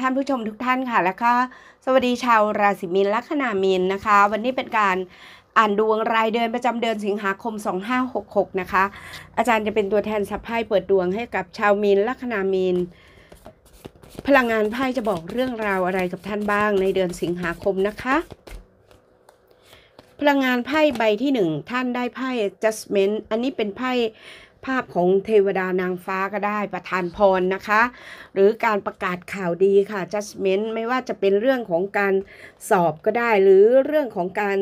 ท่านผู้ชมทุกท่านค่ะ แล้วก็สวัสดีชาวราศีมีนลัคนามีนนะคะ วันนี้เป็นการอ่านดวงรายเดือนประจำเดือนสิงหาคม 2566 นะคะ อาจารย์จะเป็นตัวแทนสับไพ่เปิดดวงให้กับชาวมีนลัคนามีนพลังงานไพ่จะบอกเรื่องราวอะไรกับท่านบ้างในเดือนสิงหาคมนะคะ พลังงานไพ่ใบที่ 1 ท่านได้ไพ่ adjustment อันนี้เป็นไพ่ภาพของเทวดานางฟ้าก็ได้ ประทานพรนะคะ หรือการประกาศข่าวดีค่ะ judgment ไม่ว่าจะเป็นเรื่องของการสอบก็ได้ หรือเรื่องของการ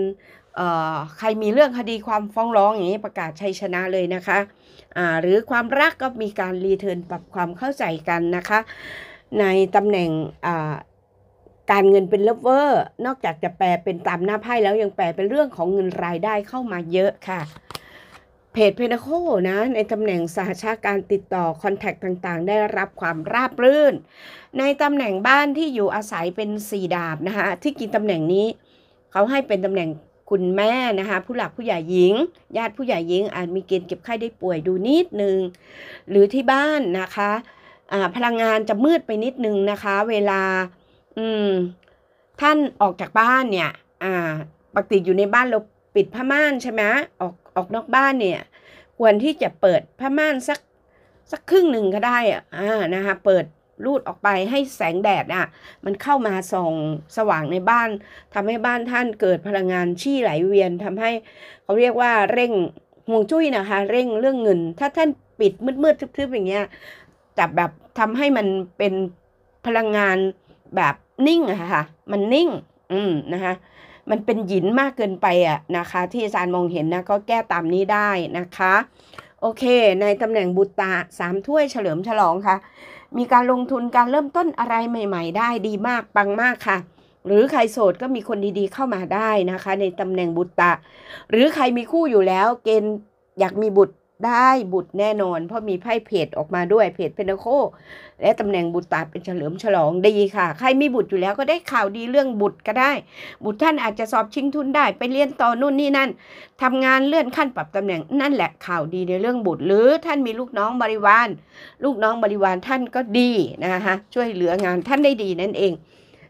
ใครมีเรื่องคดีความฟ้องร้องอย่างนี้ประกาศชัยชนะเลยนะคะะหรือความรักก็มีการรีเทิร์นปรับความเข้าใจกันนะคะในตำแหน่งการเงินเป็นเลเวอร์นอกจากจะแปลเป็นตามหน้าไพ่แล้วยังแปลเป็นเรื่องของเงินรายได้เข้ามาเยอะค่ะเพจเพนโคนะในตำแหน่งสหชาการติดต่อคอนแทคต่างๆ ได้รับความราบรื่น ในตำแหน่งบ้านที่อยู่อาศัยเป็นสี่ดาบนะคะที่กินตำแหน่งนี้เขาให้เป็นตำแหน่งคุณแม่นะคะผู้หลักผู้ใหญ่หญิงญาติผู้ใหญ่หญิง อาจมีเกณฑ์เก็บไข้ได้ป่วยดูนิดนึง หรือที่บ้านนะคะพลังงานจะมืดไปนิดนึงนะคะ เวลาท่านออกจากบ้านเนี่ยปกติอยู่ในบ้านเราปิดผ้าม่านใช่ไหมออกออกนอกบ้านเนี่ยควรที่จะเปิดผ้าม่านสัก สักครึ่งหนึ่งก็ได้อ่านะคะเปิดรูดออกไปให้แสงแดดอ่ะมันเข้ามาส่องสว่างในบ้าน ทำให้บ้านท่านเกิดพลังงานชี่ไหลเวียนทำให้เขาเรียกว่า เร่งห่วงจุ้ยนะคะ เร่งเรื่องเงิน ถ้าท่านปิดมืดๆทึบๆอย่างเงี้ยแต่แบบทำให้มันเป็นพลังงานแบบนิ่งอะค่ะมันนิ่ง อืมนะคะมันเป็นหยินมากเกินไปอะนะคะ ที่อาจารย์มองเห็นนะก็แก้ตามนี้ได้นะคะ โอเค ในตำแหน่งบุตตาสามถ้วยเฉลิมฉลองค่ะมีการลงทุนการเริ่มต้นอะไรใหม่ ๆ ได้ดีมากปังมากค่ะ หรือใครโสดก็มีคนดีๆเข้ามาได้นะคะ ในตำแหน่งบุตตาหรือใครมีคู่อยู่แล้วเกณฑ์อยากมีบุตรได้บุตรแน่นอน เพราะมีไพ่เพจออกมาด้วยเพจเพนโค และตำแหน่งบุตรตาเป็นเฉลิมฉลองดีค่ะ ใครมีบุตรอยู่แล้วก็ได้ข่าวดีเรื่องบุตรก็ได้ บุตรท่านอาจจะสอบชิงทุนได้ไปเรียนต่อนู่นนี่นั่นทำงานเลื่อนขั้นปรับตำแหน่งนั่นแหละข่าวดีในเรื่องบุตร หรือท่านมีลูกน้องบริวารลูกน้องบริวารท่านก็ดีนะคะช่วยเหลืองานท่านได้ดีนั่นเอง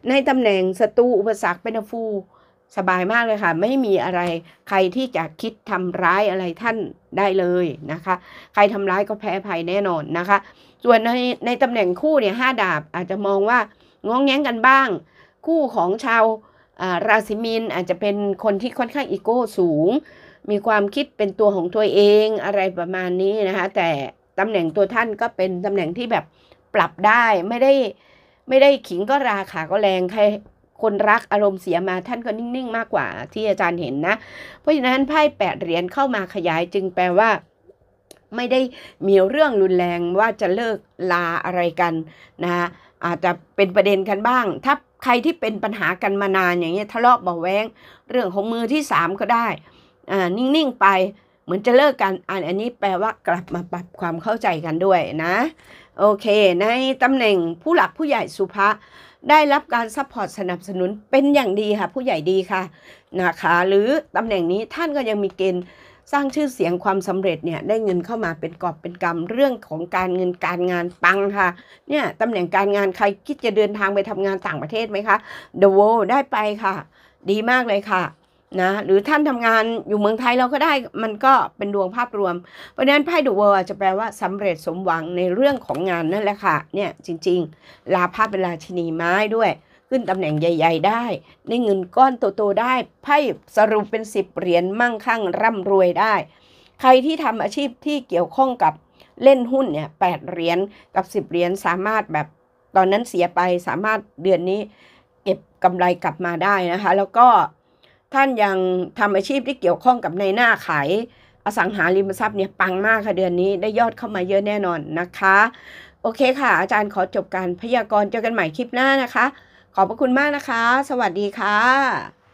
ในตำแหน่งศัตรูอุปสรรคเป็นฟูสบายมากเลยค่ะ ไม่มีอะไรใครที่จะคิดทำร้ายอะไรท่านได้เลยนะคะ ใครทำร้ายก็แพ้ภัยแน่นอนนะคะ ส่วนในในตำแหน่งคู่เนี่ยห้าดาบอาจจะมองว่างองแง้งกันบ้างคู่ของชาวราศีมีนอาจจะเป็นคนที่ค่อนข้างอีโก้สูง มีความคิดเป็นตัวของตัวเองอะไรประมาณนี้นะคะแต่ตำแหน่งตัวท่านก็เป็นตำแหน่งที่แบบปรับได้ไม่ได้ไม่ได้ขิงก็ราขาก็แรงใครคนรักอารมณ์เสียมาท่านก็นิ่งๆ มากกว่าที่อาจารย์เห็นนะ เพราะฉะนั้นไพ่แปดเหรียญเข้ามาขยายจึงแปลว่าไม่ได้มีเรื่องรุนแรงว่าจะเลิกลาอะไรกันนะคะอาจจะเป็นประเด็นกันบ้าง ถ้าใครที่เป็นปัญหากันมานานอย่างเงี้ยทะเลาะเบาแวงเรื่องของมือที่สามก็ได้อ่านิ่งๆไปเหมือนจะเลิกกันอันอันนี้แปลว่ากลับมาปรับความเข้าใจกันด้วยนะโอเค ในตำแหน่งผู้หลักผู้ใหญ่สุภาษได้รับการซัพพอร์ตสนับสนุนเป็นอย่างดีค่ะ ผู้ใหญ่ดีค่ะนะคะหรือตำแหน่งนี้ท่านก็ยังมีเกณฑ์สร้างชื่อเสียงความสำเร็จเนี่ย ได้เงินเข้ามาเป็นกอบเป็นกรรมเรื่องของการเงินการงานปังค่ะ เนี่ย ตำแหน่งการงานใครคิดจะเดินทางไปทำงานต่างประเทศไหมคะ The World ได้ไปค่ะ ดีมากเลยค่ะนะหรือท่านทำงานอยู่เมืองไทยเราก็ได้มันก็เป็นดวงภาพรวม เพราะฉะนั้นไพ่ดูเวอร์จะแปลว่าสำเร็จสมหวังในเรื่องของงานนั่นแหละค่ะ เนี่ยจริงๆ ลาภาพเป็นราชินีไม้ด้วย ขึ้นตำแหน่งใหญ่ๆได้ ในเงินก้อนโตๆได้ไพ่สรุปเป็นสิบเหรียญมั่งคั่งร่ำรวยได้ ใครที่ทำอาชีพที่เกี่ยวข้องกับเล่นหุ้นเนี่ยแปดเหรียญกับสิบเหรียญสามารถแบบตอนนั้นเสียไป สามารถเดือนนี้ เก็บกำไรกลับมาได้นะคะ แล้วก็ท่านยังทำอาชีพที่เกี่ยวข้องกับในหน้าขายอสังหาริมทรัพย์เนี่ยปังมากค่ะเดือนนี้ได้ยอดเข้ามาเยอะแน่นอนนะคะ โอเคค่ะ อาจารย์ขอจบการพยากรณ์เจอกันใหม่คลิปหน้านะคะ ขอบพระคุณมากนะคะ สวัสดีค่ะ